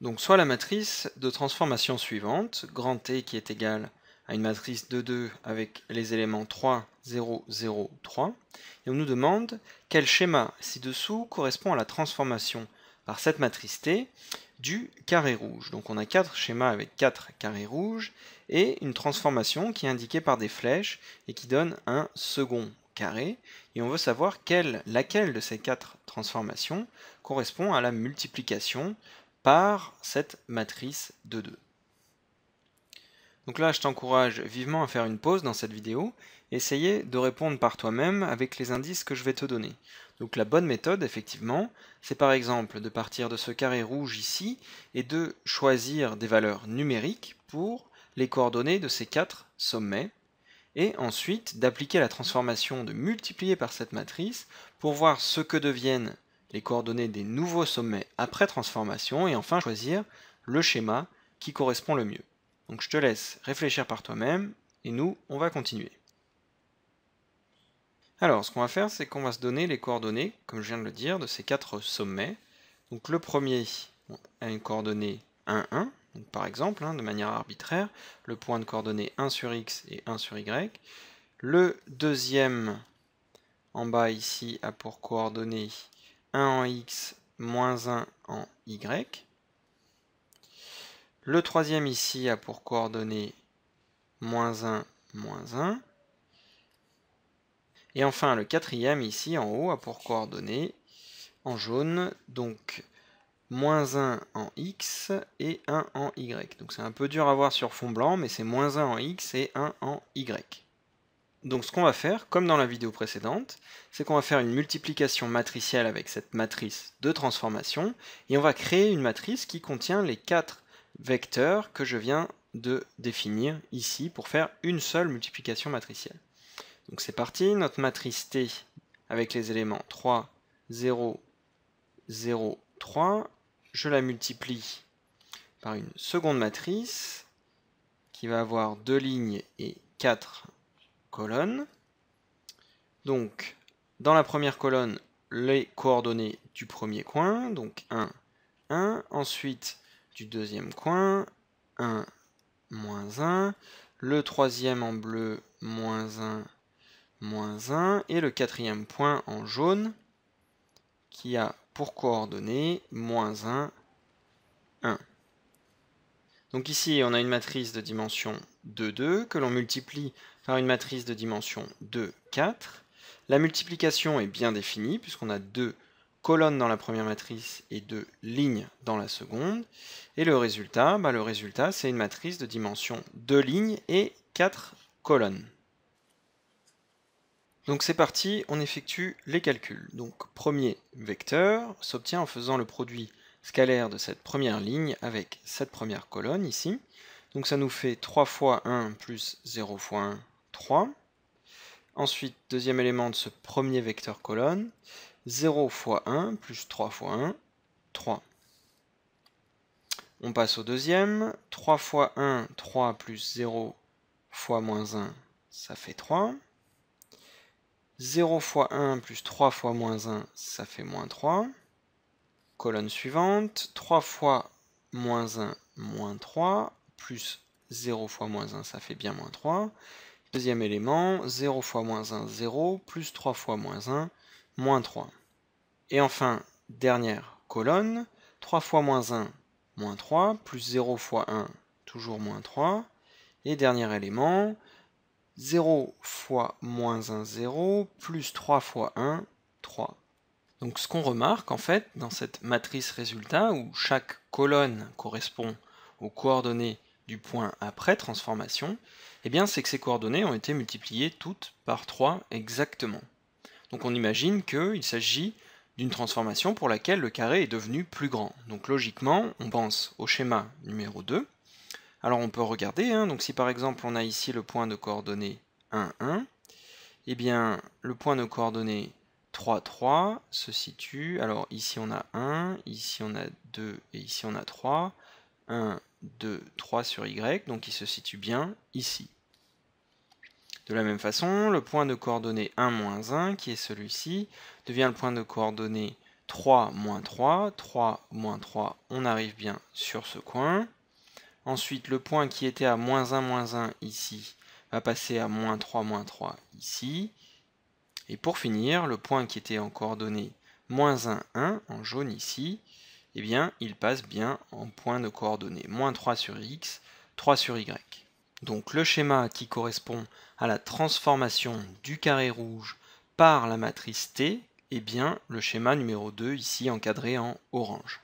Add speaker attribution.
Speaker 1: Donc soit la matrice de transformation suivante, grand T qui est égale à une matrice de 2 avec les éléments 3, 0, 0, 3, et on nous demande quel schéma ci-dessous correspond à la transformation par cette matrice T du carré rouge. Donc on a quatre schémas avec 4 carrés rouges et une transformation qui est indiquée par des flèches et qui donne un second carré. Et on veut savoir quelle, laquelle de ces quatre transformations correspond à la multiplication par cette matrice de 2. Donc là, je t'encourage vivement à faire une pause dans cette vidéo, essayer de répondre par toi-même avec les indices que je vais te donner. Donc la bonne méthode, effectivement, c'est par exemple de partir de ce carré rouge ici et de choisir des valeurs numériques pour les coordonnées de ces quatre sommets, et ensuite d'appliquer la transformation de multiplier par cette matrice pour voir ce que deviennent les coordonnées des nouveaux sommets après transformation et enfin choisir le schéma qui correspond le mieux. Donc je te laisse réfléchir par toi-même et nous, on va continuer. Alors, ce qu'on va faire, c'est qu'on va se donner les coordonnées, comme je viens de le dire, de ces quatre sommets. Donc le premier a une coordonnée 1, 1, par exemple, hein, de manière arbitraire, le point de coordonnée 1 sur x et 1 sur y. Le deuxième, en bas ici, a pour coordonnée 1 en x, moins 1 en y. Le troisième ici a pour coordonnées moins 1, moins 1. Et enfin, le quatrième ici en haut a pour coordonnées en jaune, donc moins 1 en x et 1 en y. Donc c'est un peu dur à voir sur fond blanc, mais c'est moins 1 en x et 1 en y. Donc ce qu'on va faire, comme dans la vidéo précédente, c'est qu'on va faire une multiplication matricielle avec cette matrice de transformation, et on va créer une matrice qui contient les quatre vecteurs que je viens de définir ici pour faire une seule multiplication matricielle. Donc c'est parti, notre matrice T avec les éléments 3, 0, 0, 3, je la multiplie par une seconde matrice qui va avoir deux lignes et 4 colonne Donc, dans la première colonne, les coordonnées du premier coin, donc 1, 1. Ensuite, du deuxième coin, 1, moins 1. Le troisième en bleu, moins 1, moins 1. Et le quatrième point en jaune, qui a pour coordonnées moins 1, 1. Donc ici, on a une matrice de dimension 2, 2, que l'on multiplie par une matrice de dimension 2, 4. La multiplication est bien définie, puisqu'on a deux colonnes dans la première matrice et deux lignes dans la seconde. Et le résultat, bah, le résultat c'est une matrice de dimension 2 lignes et 4 colonnes. Donc c'est parti, on effectue les calculs. Donc premier vecteur s'obtient en faisant le produit scalaire de cette première ligne avec cette première colonne ici. Donc ça nous fait 3 fois 1 plus 0 fois 1, 3. Ensuite, deuxième élément de ce premier vecteur colonne, 0 fois 1 plus 3 fois 1, 3. On passe au deuxième, 3 fois 1, 3 plus 0 fois moins 1, ça fait 3. 0 fois 1 plus 3 fois moins 1, ça fait moins 3 colonne suivante, 3 fois moins 1, moins 3, plus 0 fois moins 1, ça fait bien moins 3. Deuxième élément, 0 fois moins 1, 0, plus 3 fois moins 1, moins 3. Et enfin, dernière colonne, 3 fois moins 1, moins 3, plus 0 fois 1, toujours moins 3. Et dernier élément, 0 fois moins 1, 0, plus 3 fois 1, 3. Donc ce qu'on remarque en fait dans cette matrice résultat où chaque colonne correspond aux coordonnées du point après transformation, eh bien c'est que ces coordonnées ont été multipliées toutes par 3 exactement. Donc on imagine qu'il s'agit d'une transformation pour laquelle le carré est devenu plus grand. Donc logiquement, on pense au schéma numéro 2. Alors on peut regarder, hein. donc si par exemple on a ici le point de coordonnées 1, 1, eh bien le point de coordonnées 3, 3 se situe, alors ici on a 1, ici on a 2 et ici on a 3, 1, 2, 3 sur Y, donc il se situe bien ici. De la même façon, le point de coordonnées 1, 1, qui est celui-ci, devient le point de coordonnées 3, 3, 3, 3, on arrive bien sur ce coin. Ensuite, le point qui était à moins 1, 1 ici va passer à moins 3, 3 ici. Et pour finir, le point qui était en coordonnée moins 1, 1, en jaune ici, eh bien, il passe bien en point de coordonnées, moins 3 sur x, 3 sur y. Donc le schéma qui correspond à la transformation du carré rouge par la matrice T, eh bien, le schéma numéro 2 ici encadré en orange.